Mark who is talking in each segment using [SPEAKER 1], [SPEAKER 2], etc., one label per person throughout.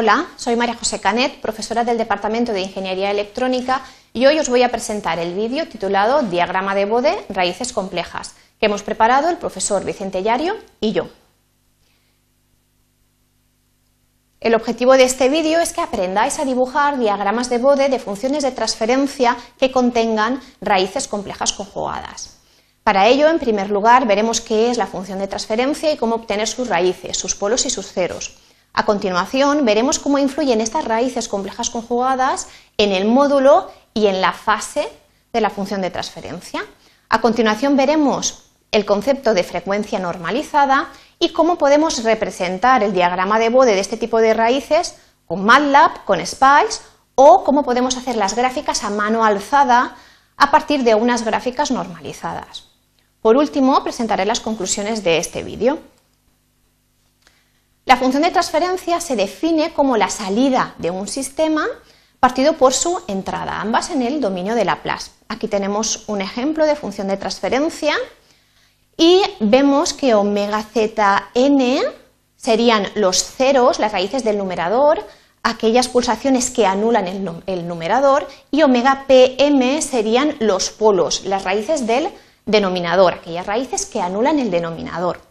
[SPEAKER 1] Hola, soy María José Canet, profesora del Departamento de Ingeniería Electrónica y hoy os voy a presentar el vídeo titulado Diagrama de Bode, Raíces Complejas, que hemos preparado el profesor Vicente Yario y yo. El objetivo de este vídeo es que aprendáis a dibujar diagramas de Bode de funciones de transferencia que contengan raíces complejas conjugadas. Para ello, en primer lugar, veremos qué es la función de transferencia y cómo obtener sus raíces, sus polos y sus ceros. A continuación, veremos cómo influyen estas raíces complejas conjugadas en el módulo y en la fase de la función de transferencia. A continuación, veremos el concepto de frecuencia normalizada y cómo podemos representar el diagrama de Bode de este tipo de raíces con MATLAB, con SPICE o cómo podemos hacer las gráficas a mano alzada a partir de unas gráficas normalizadas. Por último, presentaré las conclusiones de este vídeo. La función de transferencia se define como la salida de un sistema partido por su entrada, ambas en el dominio de Laplace. Aquí tenemos un ejemplo de función de transferencia y vemos que omega n serían los ceros, las raíces del numerador, aquellas pulsaciones que anulan el, numerador y omega pm serían los polos, las raíces del denominador, aquellas raíces que anulan el denominador.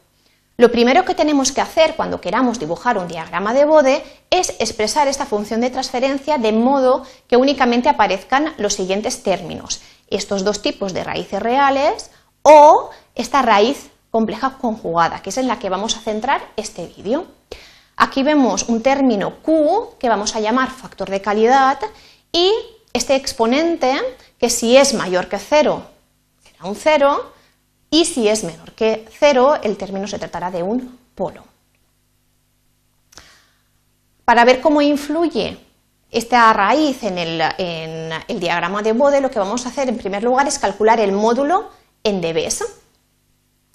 [SPEAKER 1] Lo primero que tenemos que hacer cuando queramos dibujar un diagrama de Bode es expresar esta función de transferencia de modo que únicamente aparezcan los siguientes términos, estos dos tipos de raíces reales o esta raíz compleja conjugada, que es en la que vamos a centrar este vídeo. Aquí vemos un término Q que vamos a llamar factor de calidad y este exponente que si es mayor que 0 será un cero, y si es menor que 0, el término se tratará de un polo. Para ver cómo influye esta raíz en el, en el, diagrama de Bode, lo que vamos a hacer en primer lugar es calcular el módulo en dBs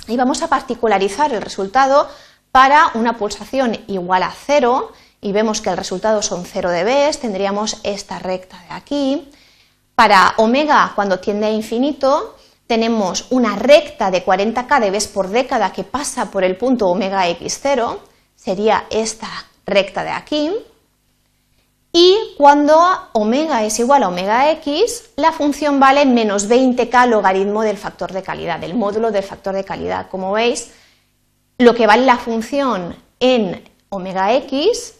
[SPEAKER 1] y vamos a particularizar el resultado para una pulsación igual a 0 y vemos que el resultado son 0 dBs, tendríamos esta recta de aquí. Para omega, cuando tiende a infinito, tenemos una recta de 40 vez por década que pasa por el punto omega x0, sería esta recta de aquí, y cuando omega es igual a omega x, la función vale menos 20k logaritmo del factor de calidad, del módulo del factor de calidad. Como veis, lo que vale la función en omega x,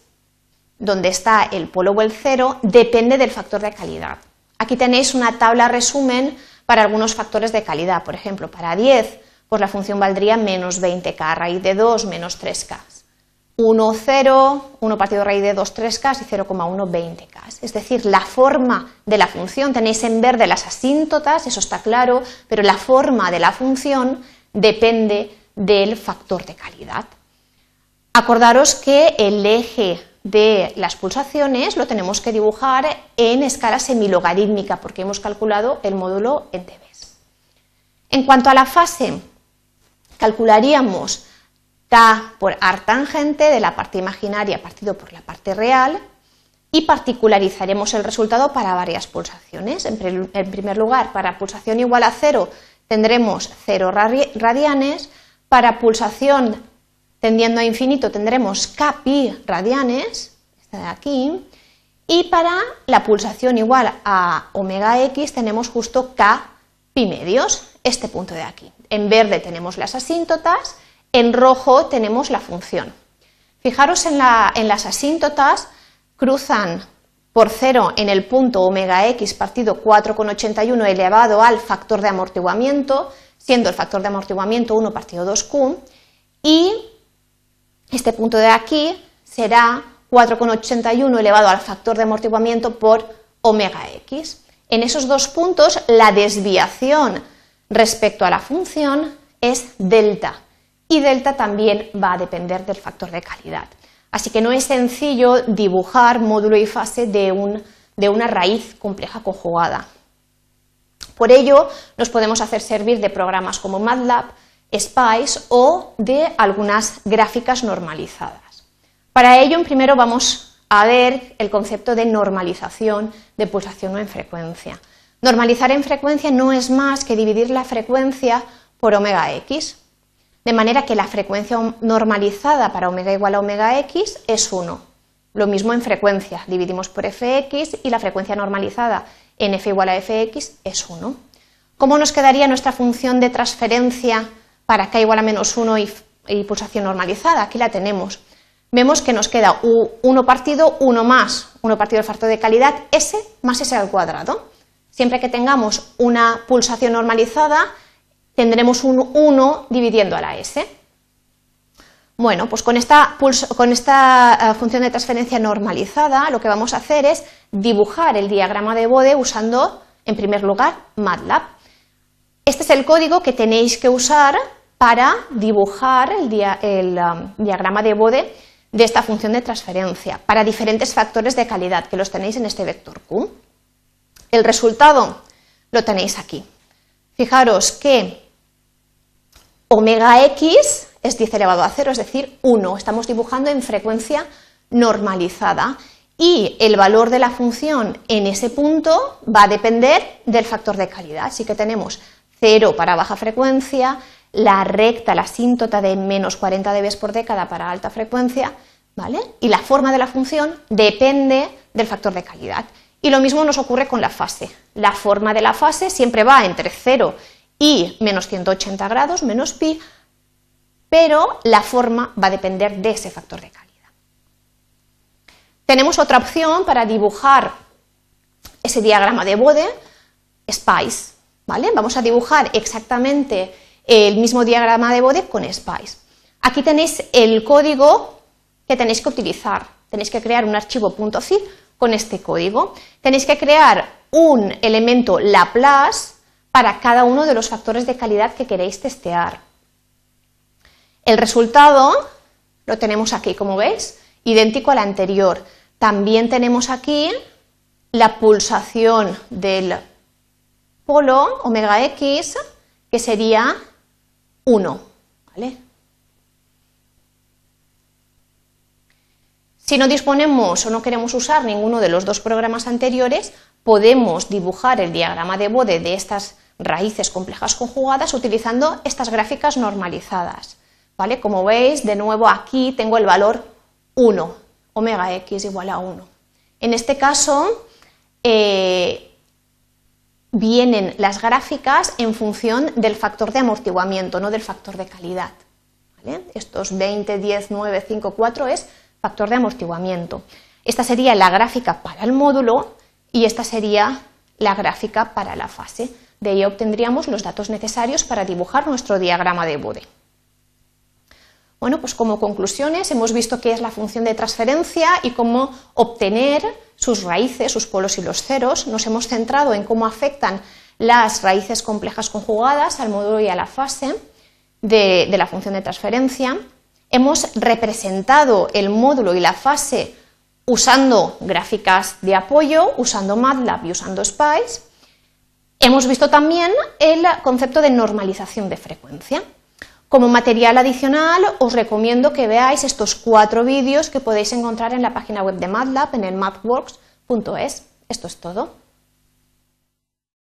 [SPEAKER 1] donde está el polo o el cero, depende del factor de calidad. Aquí tenéis una tabla resumen para algunos factores de calidad. Por ejemplo, para 10, pues la función valdría menos 20k raíz de 2 menos 3k. 1, 0, 1 partido raíz de 2, 3k y 0,1, 20k. Es decir, la forma de la función, tenéis en verde las asíntotas, eso está claro, pero la forma de la función depende del factor de calidad. Acordaros que el eje de las pulsaciones lo tenemos que dibujar en escala semilogarítmica porque hemos calculado el módulo en dB. En cuanto a la fase, calcularíamos ta por ar tangente de la parte imaginaria partido por la parte real y particularizaremos el resultado para varias pulsaciones. En primer lugar, para pulsación igual a cero tendremos cero radianes, para pulsación Tendiendo a infinito tendremos k pi radianes, esta de aquí, y para la pulsación igual a omega x tenemos justo k pi medios, este punto de aquí. En verde tenemos las asíntotas, en rojo tenemos la función. Fijaros en, en las asíntotas, cruzan por cero en el punto omega x partido 4,81 elevado al factor de amortiguamiento, siendo el factor de amortiguamiento 1 partido 2q, y este punto de aquí será 4,81 elevado al factor de amortiguamiento por omega x. En esos dos puntos la desviación respecto a la función es delta y delta también va a depender del factor de calidad. Así que no es sencillo dibujar módulo y fase de, una raíz compleja conjugada. Por ello, nos podemos hacer servir de programas como MATLAB SPICE o de algunas gráficas normalizadas. Para ello, primero vamos a ver el concepto de normalización de pulsación o en frecuencia. Normalizar en frecuencia no es más que dividir la frecuencia por omega x, de manera que la frecuencia normalizada para omega igual a omega x es 1. Lo mismo en frecuencia, dividimos por fx y la frecuencia normalizada en f igual a fx es 1. ¿Cómo nos quedaría nuestra función de transferencia para k igual a menos 1 y, pulsación normalizada. Aquí la tenemos. Vemos que nos queda 1 partido 1 más 1 partido el factor de calidad s más s al cuadrado. Siempre que tengamos una pulsación normalizada, tendremos un 1 dividiendo a la s. Bueno, pues con esta, eh, función de transferencia normalizada lo que vamos a hacer es dibujar el diagrama de Bode usando, en primer lugar, MATLAB es el código que tenéis que usar para dibujar el, um, diagrama de Bode de esta función de transferencia para diferentes factores de calidad que los tenéis en este vector Q. El resultado lo tenéis aquí. Fijaros que omega x es 10 elevado a 0, es decir, 1. Estamos dibujando en frecuencia normalizada y el valor de la función en ese punto va a depender del factor de calidad. Así que tenemos 0 para baja frecuencia, la recta, la asíntota de menos 40 dB por década para alta frecuencia, ¿vale? Y la forma de la función depende del factor de calidad. Y lo mismo nos ocurre con la fase. La forma de la fase siempre va entre 0 y menos 180 grados, menos pi, pero la forma va a depender de ese factor de calidad. Tenemos otra opción para dibujar ese diagrama de Bode, SPICE, Vamos a dibujar exactamente el mismo diagrama de Bode con Spice. Aquí tenéis el código que tenéis que utilizar. Tenéis que crear un archivo .zip con este código. Tenéis que crear un elemento Laplace para cada uno de los factores de calidad que queréis testear. El resultado lo tenemos aquí, como veis, idéntico al anterior. También tenemos aquí la pulsación del polo omega x, que sería 1. Si no disponemos o no queremos usar ninguno de los dos programas anteriores, podemos dibujar el diagrama de Bode de estas raíces complejas conjugadas utilizando estas gráficas normalizadas. ¿vale? Como veis, de nuevo aquí tengo el valor 1, omega x igual a 1. En este caso, eh, vienen las gráficas en función del factor de amortiguamiento, no del factor de calidad. Estos 20, 10, 9, 5, 4 es factor de amortiguamiento. Esta sería la gráfica para el módulo y esta sería la gráfica para la fase. De ahí obtendríamos los datos necesarios para dibujar nuestro diagrama de Bode. Bueno, pues como conclusiones hemos visto qué es la función de transferencia y cómo obtener sus raíces, sus polos y los ceros. Nos hemos centrado en cómo afectan las raíces complejas conjugadas al módulo y a la fase de, de la función de transferencia. Hemos representado el módulo y la fase usando gráficas de apoyo, usando MATLAB y usando SPICE. Hemos visto también el concepto de normalización de frecuencia. Como material adicional os recomiendo que veáis estos cuatro vídeos que podéis encontrar en la página web de MATLAB en el mathworks.es. Esto es todo.